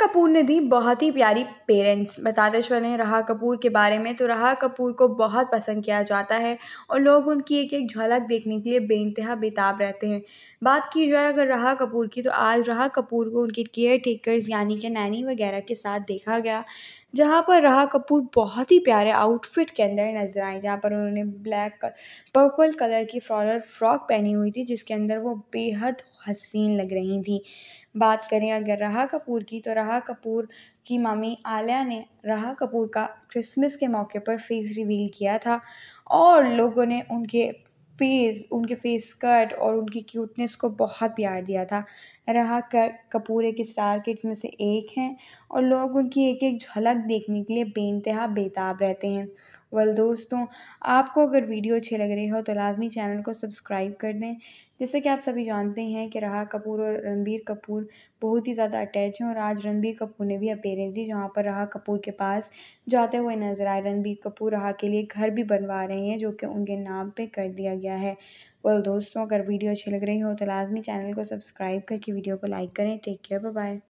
कपूर ने दी बहुत ही प्यारी पेरेंट्स बताते चलें रहा कपूर के बारे में तो रहा कपूर को बहुत पसंद किया जाता है और लोग उनकी एक एक झलक देखने के लिए बेानतहा बेताब रहते हैं बात की जाए अगर रहा कपूर की तो आज रहा कपूर को उनके केयर टेकर्स यानी कि नैनी वगैरह के साथ देखा गया जहाँ पर रहा कपूर बहुत ही प्यारे आउटफिट के अंदर नजर आए जहाँ पर उन्होंने ब्लैक पर्पल कलर की फ्रॉलर फ्रॉक पहनी हुई थी जिसके अंदर वो बेहद हसीन लग रही थी बात करें अगर रहा कपूर की तो रहा राहा कपूर की मम्मी आलिया ने राहा कपूर का क्रिसमस के मौके पर फेस रिवील किया था और लोगों ने उनके फेस उनके फेस कट और उनकी क्यूटनेस को बहुत प्यार दिया था रहा कर कपूर एक स्टार किड्स में से एक हैं और लोग उनकी एक एक झलक देखने के लिए बेनतहा बेताब रहते हैं वल दोस्तों आपको अगर वीडियो अच्छी लग रही हो तो लाजमी चैनल को सब्सक्राइब कर दें जैसे कि आप सभी जानते हैं कि रहा कपूर और रणबीर कपूर बहुत ही ज़्यादा अटैच हैं और आज रणबीर कपूर ने भी अपेयरेंस दी जहाँ पर रहा कपूर के पास जाते हुए नजर आए रणबीर कपूर रहा के लिए घर भी बनवा रहे हैं जो कि उनके नाम पर कर दिया गया है वल दोस्तों अगर वीडियो अच्छी लग रही हो तो लाजमी चैनल को सब्सक्राइब करके वीडियो को लाइक करें टेक केयर बाय